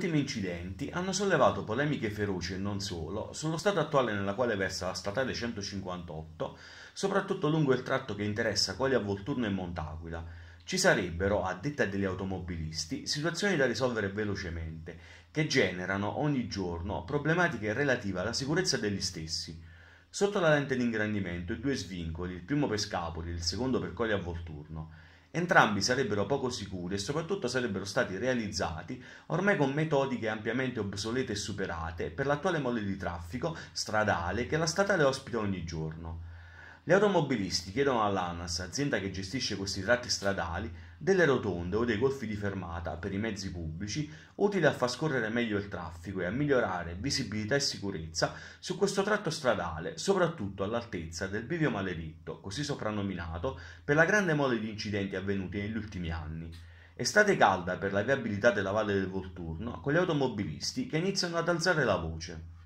Gli ultimi incidenti hanno sollevato polemiche feroci e non solo sullo stato attuale nella quale versa la statale 158, soprattutto lungo il tratto che interessa Colia Volturno e Montaquila. Ci sarebbero, a detta degli automobilisti, situazioni da risolvere velocemente, che generano ogni giorno problematiche relative alla sicurezza degli stessi. Sotto la lente d'ingrandimento i due svincoli, il primo per Scapoli e il secondo per Colia Volturno Entrambi sarebbero poco sicuri e soprattutto sarebbero stati realizzati ormai con metodiche ampiamente obsolete e superate per l'attuale mole di traffico stradale che la statale ospita ogni giorno. Gli automobilisti chiedono all'ANAS, azienda che gestisce questi tratti stradali, delle rotonde o dei golfi di fermata per i mezzi pubblici, utili a far scorrere meglio il traffico e a migliorare visibilità e sicurezza su questo tratto stradale, soprattutto all'altezza del bivio maledetto, così soprannominato, per la grande mole di incidenti avvenuti negli ultimi anni. Estate calda per la viabilità della Valle del Volturno, con gli automobilisti che iniziano ad alzare la voce.